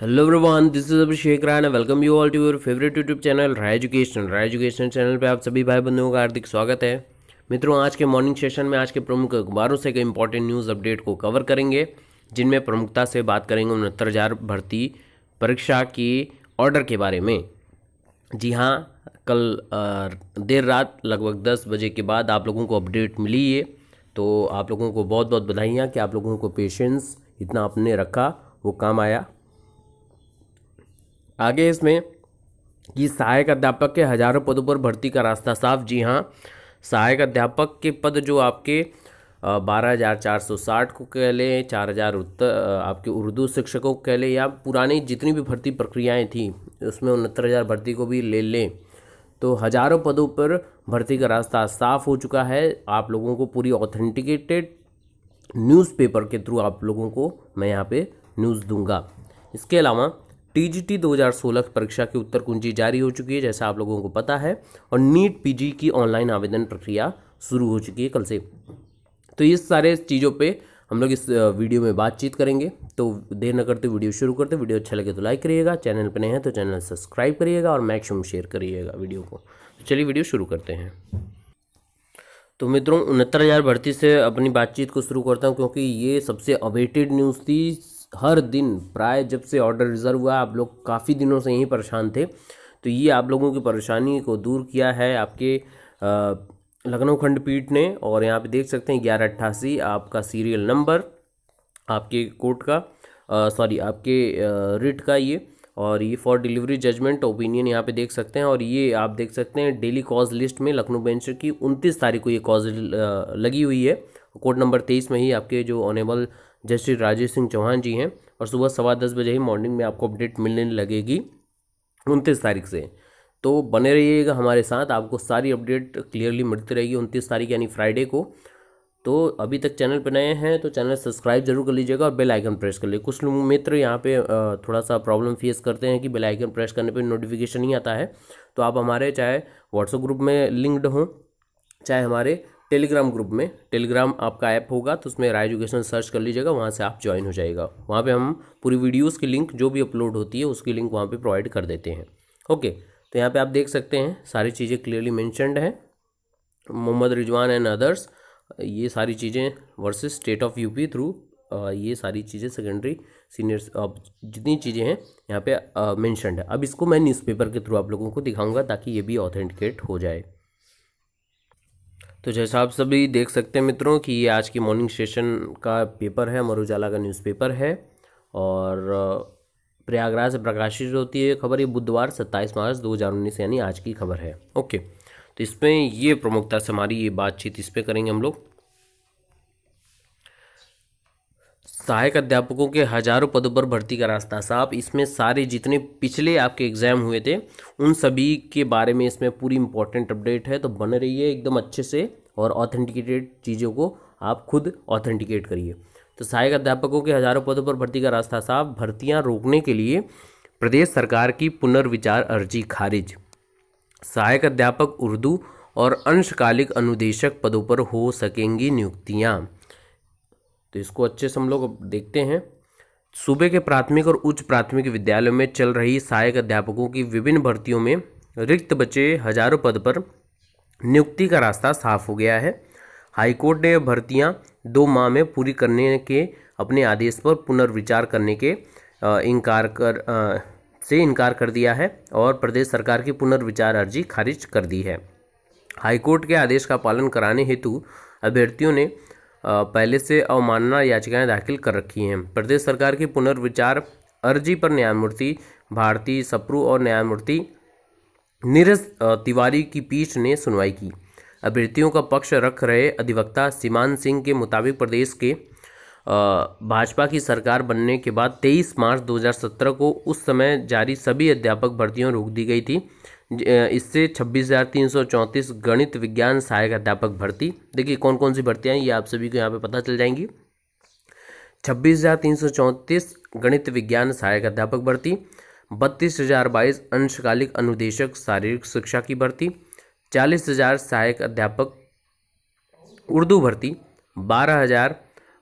hello everyone this is Abhishek and welcome you all to your favourite YouTube channel Rai Education Rai Education channel पे आप सभी भाई बंधुओं का हार्दिक स्वागत है मित्रों आज के मॉर्निंग सेशन में आज के प्रमुख अखबारों से इंपॉर्टेंट न्यूज़ अपडेट को कवर करेंगे जिनमें प्रमुखता से बात करेंगे उनहत्तर हज़ार भर्ती परीक्षा की ऑर्डर के बारे में जी हाँ कल देर रात लगभग दस बजे के बाद आप लोगों को अपडेट मिली है तो आप लोगों को बहुत बहुत बधाइयाँ कि आप लोगों को पेशेंस इतना आपने रखा वो काम आया आगे इसमें कि सहायक अध्यापक के हजारों पदों पर भर्ती का रास्ता साफ जी हाँ सहायक अध्यापक के पद जो आपके बारह हज़ार चार सौ साठ को कह लें चार हज़ार उत्तर आपके उर्दू शिक्षकों को कह लें या पुरानी जितनी भी भर्ती प्रक्रियाएं थी उसमें उनहत्तर हज़ार भर्ती को भी ले लें तो हज़ारों पदों पर भर्ती का रास्ता साफ हो चुका है आप लोगों को पूरी ऑथेंटिकेटेड न्यूज़पेपर के थ्रू आप लोगों को मैं यहाँ पे न्यूज़ दूंगा इसके अलावा टीजीटी 2016 परीक्षा की उत्तर कुंजी जारी हो चुकी है जैसा आप लोगों को पता है और नीट पीजी की ऑनलाइन आवेदन प्रक्रिया शुरू हो चुकी है कल से तो ये सारे चीज़ों पे हम लोग इस वीडियो में बातचीत करेंगे तो देर न करते वीडियो शुरू करते वीडियो अच्छा लगे तो लाइक करिएगा चैनल पर नए हैं तो चैनल सब्सक्राइब करिएगा और मैक्सिमम शेयर करिएगा वीडियो को तो चलिए वीडियो शुरू करते हैं तो मित्रों उनहत्तर हज़ार भर्ती से अपनी बातचीत को शुरू करता हूँ क्योंकि ये सबसे अवेटेड न्यूज़ थी हर दिन प्राय जब से ऑर्डर रिज़र्व हुआ आप लोग काफ़ी दिनों से यहीं परेशान थे तो ये आप लोगों की परेशानी को दूर किया है आपके लखनऊ खंडपीठ ने और यहाँ पे देख सकते हैं ग्यारह अट्ठासी आपका सीरियल नंबर आपके कोर्ट का सॉरी आपके रिट का ये और ये फॉर डिलीवरी जजमेंट ओपिनियन यहाँ पे देख सकते हैं और ये आप देख सकते हैं डेली कॉज लिस्ट में लखनऊ बेंच की उनतीस तारीख को ये कॉज लगी हुई है कोर्ट नंबर तेईस में ही आपके जो ऑनेबल जय श्री राजेश सिंह चौहान जी हैं और सुबह सवा दस बजे ही मॉर्निंग में आपको अपडेट मिलने लगेगी उनतीस तारीख से तो बने रहिएगा हमारे साथ आपको सारी अपडेट क्लियरली मिलती रहेगी उनतीस तारीख यानी फ्राइडे को तो अभी तक चैनल पर नए हैं तो चैनल सब्सक्राइब जरूर कर लीजिएगा और बेल आइकन प्रेस कर लीजिए कुछ मित्र यहाँ पे थोड़ा सा प्रॉब्लम फेस करते हैं कि बेल आइकन प्रेस करने पे नोटिफिकेशन नहीं आता है तो आप हमारे चाहे व्हाट्सएप ग्रुप में लिंक्ड हों चाहे हमारे टेलीग्राम ग्रुप में टेलीग्राम आपका ऐप होगा तो उसमें राय एजुकेशन सर्च कर लीजिएगा वहाँ से आप ज्वाइन हो जाएगा वहाँ पे हम पूरी वीडियोस की लिंक जो भी अपलोड होती है उसकी लिंक वहाँ पे प्रोवाइड कर देते हैं ओके तो यहाँ पे आप देख सकते हैं सारी चीज़ें क्लियरली मैंशनड हैं मोहम्मद रिजवान एंड अदर्स ये सारी चीज़ें versus state of UP through ये सारी चीज़ें सेकेंडरी सीनियर जितनी चीज़ें हैं यहाँ पे मैंशनड है अब इसको मैं न्यूज़पेपर के थ्रू आप लोगों को दिखाऊंगा ताकि ये भी ऑथेंटिकेट हो जाए तो जैसा आप सभी देख सकते हैं मित्रों कि ये आज की मॉर्निंग सेशन का पेपर है अमर उजाला का न्यूज़पेपर है और प्रयागराज से प्रकाशित होती है खबर ये बुधवार 27 मार्च 2019 यानी आज की खबर है ओके तो इसमें ये प्रमुखता से हमारी ये बातचीत इस पर करेंगे हम लोग सहायक अध्यापकों के हजारों पदों पर भर्ती का रास्ता साहब इसमें सारे जितने पिछले आपके एग्ज़ाम हुए थे उन सभी के बारे में इसमें पूरी इंपॉर्टेंट अपडेट है तो बने है एकदम अच्छे से और ऑथेंटिकेटेड चीज़ों को आप खुद ऑथेंटिकेट करिए तो सहायक अध्यापकों के हजारों पदों पर भर्ती का रास्ता साफ भर्तियाँ रोकने के लिए प्रदेश सरकार की पुनर्विचार अर्जी खारिज सहायक अध्यापक उर्दू और अंशकालिक अनुदेशक पदों पर हो सकेंगी नियुक्तियाँ तो इसको अच्छे से हम लोग देखते हैं सूबे के प्राथमिक और उच्च प्राथमिक विद्यालयों में चल रही सहायक अध्यापकों की विभिन्न भर्तियों में रिक्त बचे हजारों पद पर नियुक्ति का रास्ता साफ हो गया है हाईकोर्ट ने भर्तियां दो माह में पूरी करने के अपने आदेश पर पुनर्विचार करने के इनकार कर आ, से इनकार कर दिया है और प्रदेश सरकार की पुनर्विचार अर्जी खारिज कर दी है हाईकोर्ट के आदेश का पालन कराने हेतु अभ्यर्थियों ने पहले से अवमानना याचिकाएं दाखिल कर रखी हैं प्रदेश सरकार की पुनर्विचार अर्जी पर न्यायमूर्ति भारती सप्रू और न्यायमूर्ति नीरज तिवारी की पीठ ने सुनवाई की अभ्यर्थियों का पक्ष रख रहे अधिवक्ता सीमान सिंह के मुताबिक प्रदेश के भाजपा की सरकार बनने के बाद 23 मार्च 2017 को उस समय जारी सभी अध्यापक भर्तियों रोक दी गई थी इससे छब्बीस हज़ार तीन सौ चौंतीस गणित विज्ञान सहायक अध्यापक भर्ती देखिए कौन कौन सी भर्तियाँ हैं ये आप सभी को यहाँ पे पता चल जाएंगी छब्बीस हज़ार तीन सौ चौंतीस गणित विज्ञान सहायक अध्यापक भर्ती बत्तीस हज़ार बाईस अंशकालिक अनुदेशक शारीरिक शिक्षा की भर्ती चालीस हज़ार सहायक अध्यापक उर्दू भर्ती बारह हज़ार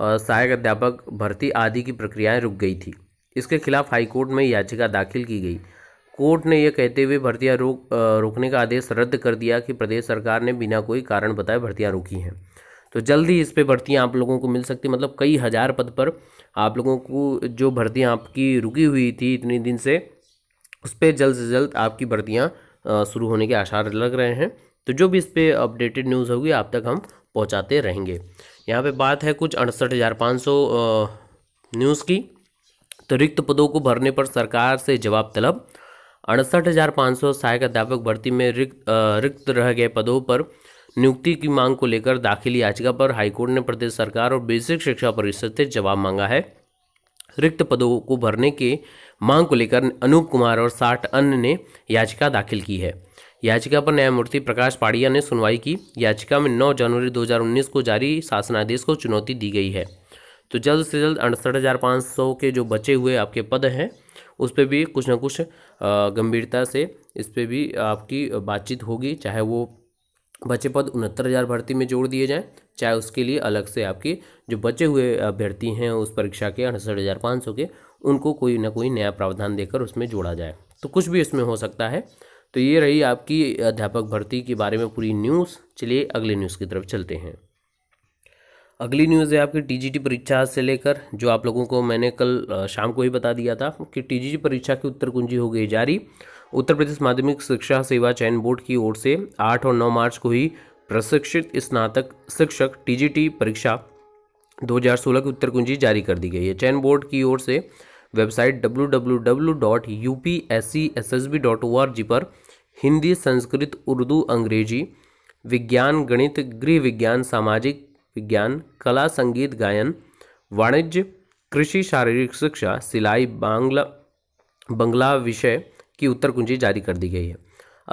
सहायक अध्यापक भर्ती आदि की प्रक्रियाएं रुक गई थी इसके खिलाफ हाईकोर्ट में याचिका दाखिल की गई कोर्ट ने यह कहते हुए भर्तियां रोक रोकने का आदेश रद्द कर दिया कि प्रदेश सरकार ने बिना कोई कारण बताए भर्तियां रोकी हैं तो जल्द ही इस पे भर्तियां आप लोगों को मिल सकती मतलब कई हज़ार पद पर आप लोगों को जो भर्तियां आपकी रुकी हुई थी इतने दिन से उस पर जल्द से जल्द आपकी भर्तियाँ शुरू होने के आसार लग रहे हैं तो जो भी इस पर अपडेटेड न्यूज़ होगी आप तक हम पहुँचाते रहेंगे यहाँ पर बात है कुछ अड़सठ हज़ार पाँच सौ न्यूज़ की तो रिक्त पदों को भरने पर सरकार से जवाब तलब अड़सठ हजार पाँच सौ सहायक अध्यापक भर्ती में रिक्त रिक्त रह गए पदों पर नियुक्ति की मांग को लेकर दाखिल याचिका पर हाईकोर्ट ने प्रदेश सरकार और बेसिक शिक्षा परिषद से जवाब मांगा है रिक्त पदों को भरने के मांग को लेकर अनूप कुमार और साठ अन्य ने याचिका दाखिल की है याचिका पर न्यायमूर्ति प्रकाश पाड़िया ने सुनवाई की याचिका में 9 जनवरी 2019 को जारी शासनादेश को चुनौती दी गई है तो जल्द से जल्द अड़सठ के जो बचे हुए आपके पद हैं उस पर भी कुछ ना कुछ गंभीरता से इस पर भी आपकी बातचीत होगी चाहे वो बचे पद उनहत्तर हज़ार भर्ती में जोड़ दिए जाएँ चाहे उसके लिए अलग से आपकी जो बचे हुए अभ्यर्थी हैं उस परीक्षा के अड़सठ हज़ार पाँच सौ के उनको कोई ना कोई नया प्रावधान देकर उसमें जोड़ा जाए तो कुछ भी इसमें हो सकता है तो ये रही आपकी अध्यापक भर्ती के बारे में पूरी न्यूज़ चलिए अगले न्यूज़ की तरफ चलते हैं अगली न्यूज़ है आपकी टी परीक्षा से लेकर जो आप लोगों को मैंने कल शाम को ही बता दिया था कि टी परीक्षा की उत्तर कुंजी हो गई जारी उत्तर प्रदेश माध्यमिक शिक्षा सेवा चयन बोर्ड की ओर से आठ और नौ मार्च को ही प्रशिक्षित स्नातक शिक्षक टीजीटी परीक्षा 2016 की उत्तर कुंजी जारी कर दी गई है चयन बोर्ड की ओर से वेबसाइट www.upscssb.org पर हिंदी संस्कृत उर्दू अंग्रेजी विज्ञान गणित गृह विज्ञान सामाजिक विज्ञान कला संगीत गायन वाणिज्य कृषि शारीरिक शिक्षा सिलाई बांग्ला बंगला विषय की उत्तर कुंजी जारी कर दी गई है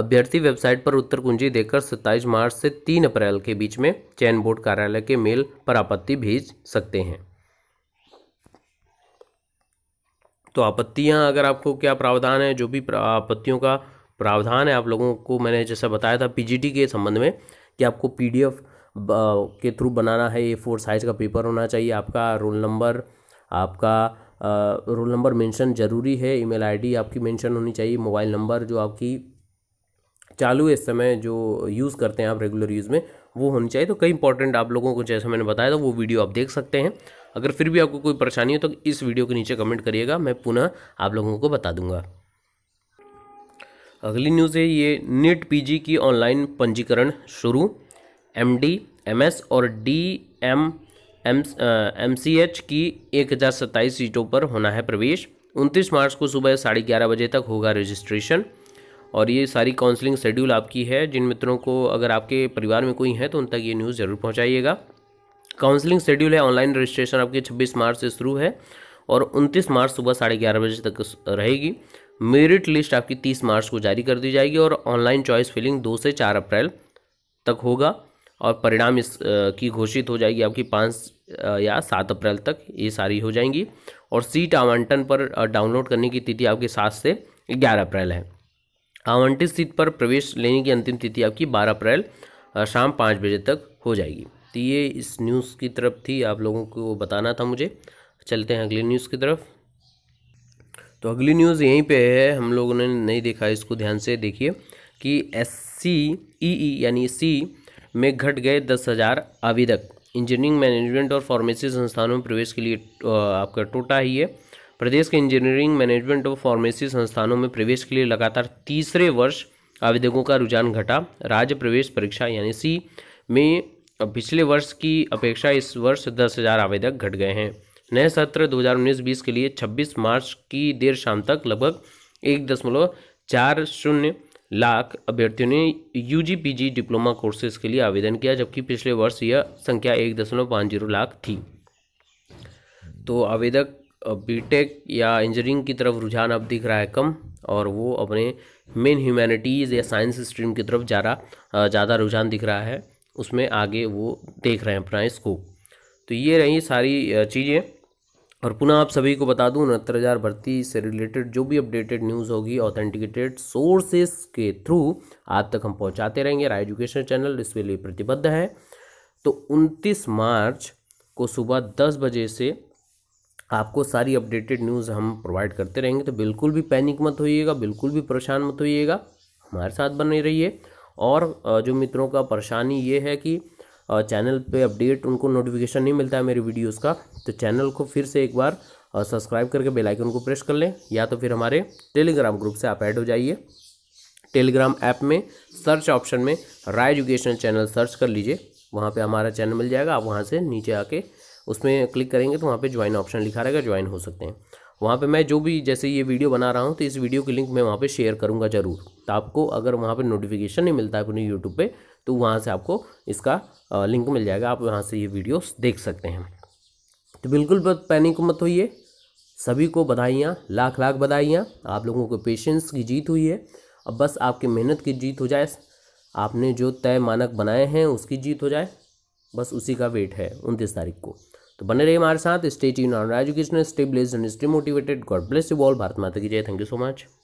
अभ्यर्थी वेबसाइट पर उत्तर कुंजी देकर 27 मार्च से 3 अप्रैल के बीच में चयन बोर्ड कार्यालय के मेल पर आपत्ति भेज सकते हैं तो आपत्तियां अगर आपको क्या प्रावधान है जो भी आपत्तियों का प्रावधान है आप लोगों को मैंने जैसा बताया था पीजीटी के संबंध में कि आपको पीडीएफ के थ्रू बनाना है ए फोर साइज़ का पेपर होना चाहिए आपका रोल नंबर आपका रोल नंबर मेंशन ज़रूरी है ईमेल आईडी आपकी मेंशन होनी चाहिए मोबाइल नंबर जो आपकी चालू इस समय जो यूज़ करते हैं आप रेगुलर यूज़ में वो होनी चाहिए तो कई इंपॉर्टेंट आप लोगों को जैसा मैंने बताया था वो वीडियो आप देख सकते हैं अगर फिर भी आपको कोई परेशानी हो तो इस वीडियो के नीचे कमेंट करिएगा मैं पुनः आप लोगों को बता दूंगा अगली न्यूज़ है ये नेट पीजी की ऑनलाइन पंजीकरण शुरू एम डी एम एस और D M M M C H की एक हज़ार सत्ताईस सीटों पर होना है प्रवेश उनतीस मार्च को सुबह साढ़े ग्यारह बजे तक होगा रजिस्ट्रेशन और ये सारी काउंसलिंग शेड्यूल आपकी है जिन मित्रों को अगर आपके परिवार में कोई है तो उन तक ये न्यूज़ ज़रूर पहुँचाइएगा काउंसलिंग शेड्यूल है ऑनलाइन रजिस्ट्रेशन आपकी छब्बीस मार्च से शुरू है और उनतीस मार्च सुबह साढ़े ग्यारह बजे तक रहेगी मेरिट लिस्ट आपकी तीस मार्च को जारी कर दी जाएगी और ऑनलाइन चॉइस फिलिंग दो से चार अप्रैल तक होगा और परिणाम इस की घोषित हो जाएगी आपकी पाँच या सात अप्रैल तक ये सारी हो जाएंगी और सीट आवंटन पर डाउनलोड करने की तिथि आपकी सात से ग्यारह अप्रैल है आवंटित सीट पर प्रवेश लेने की अंतिम तिथि आपकी बारह अप्रैल शाम पाँच बजे तक हो जाएगी तो ये इस न्यूज़ की तरफ थी आप लोगों को बताना था मुझे चलते हैं अगली न्यूज़ की तरफ तो अगली न्यूज़ यहीं पे है हम लोगों ने नहीं देखा इसको ध्यान से देखिए कि एस सी ई ई यानी सी में घट गए दस हज़ार आवेदक इंजीनियरिंग मैनेजमेंट और फार्मेसी संस्थानों में प्रवेश के लिए आपका टोटा ही है प्रदेश के इंजीनियरिंग मैनेजमेंट और फार्मेसी संस्थानों में प्रवेश के लिए लगातार तीसरे वर्ष आवेदकों का रुझान घटा राज्य प्रवेश परीक्षा यानी सी में पिछले वर्ष की अपेक्षा इस वर्ष दस हज़ार आवेदक घट गए हैं नए सत्र 2019-20 के लिए 26 मार्च की देर शाम तक लगभग एक दशमलव चार शून्य लाख अभ्यर्थियों ने यू जी डिप्लोमा कोर्सेज के लिए आवेदन किया जबकि पिछले वर्ष यह संख्या एक दशमलव पाँच जीरो लाख थी तो आवेदक बीटेक या इंजीनियरिंग की तरफ रुझान अब दिख रहा है कम और वो अपने मेन ह्यूमैनिटीज़ या साइंस स्ट्रीम की तरफ ज़्यादा ज़्यादा रुझान दिख रहा है उसमें आगे वो देख रहे हैं अपना स्कोप तो ये रही सारी चीज़ें और पुनः आप सभी को बता दूं उनहत्तर हज़ार भर्ती से रिलेटेड जो भी अपडेटेड न्यूज़ होगी ऑथेंटिकेटेड सोर्सेस के थ्रू आप तक हम पहुंचाते रहेंगे राय एजुकेशन चैनल इसके लिए प्रतिबद्ध है तो 29 मार्च को सुबह 10 बजे से आपको सारी अपडेटेड न्यूज़ हम प्रोवाइड करते रहेंगे तो बिल्कुल भी पैनिक मत होइएगा बिल्कुल भी परेशान मत होइएगा हमारे साथ बने रहिए और जो मित्रों का परेशानी ये है कि चैनल पे अपडेट उनको नोटिफिकेशन नहीं मिलता है मेरी वीडियोस का तो चैनल को फिर से एक बार सब्सक्राइब करके बेल आइकन को प्रेस कर लें या तो फिर हमारे टेलीग्राम ग्रुप से आप ऐड हो जाइए टेलीग्राम ऐप में सर्च ऑप्शन में राय एजुकेशन चैनल सर्च कर लीजिए वहाँ पर हमारा चैनल मिल जाएगा आप वहाँ से नीचे आके उसमें क्लिक करेंगे तो वहाँ पर ज्वाइन ऑप्शन लिखा रहेगा ज्वाइन हो सकते हैं वहाँ पे मैं जो भी जैसे ये वीडियो बना रहा हूँ तो इस वीडियो की लिंक मैं वहाँ पे शेयर करूँगा ज़रूर तो आपको अगर वहाँ पे नोटिफिकेशन नहीं मिलता है अपने यूट्यूब पे तो वहाँ से आपको इसका लिंक मिल जाएगा आप वहाँ से ये वीडियो देख सकते हैं तो बिल्कुल पैनिक मत होइए सभी को बधाइयाँ लाख लाख बधाइयाँ आप लोगों को पेशेंस की जीत हुई है अब बस आपकी मेहनत की जीत हो जाए आपने जो तय मानक बनाए हैं उसकी जीत हो जाए बस उसी का वेट है उनतीस तारीख को तो बने रहिए हमारे साथ stay tune on education stay and stay motivated God bless you all Bharat माता की जय थैंक यू सो मच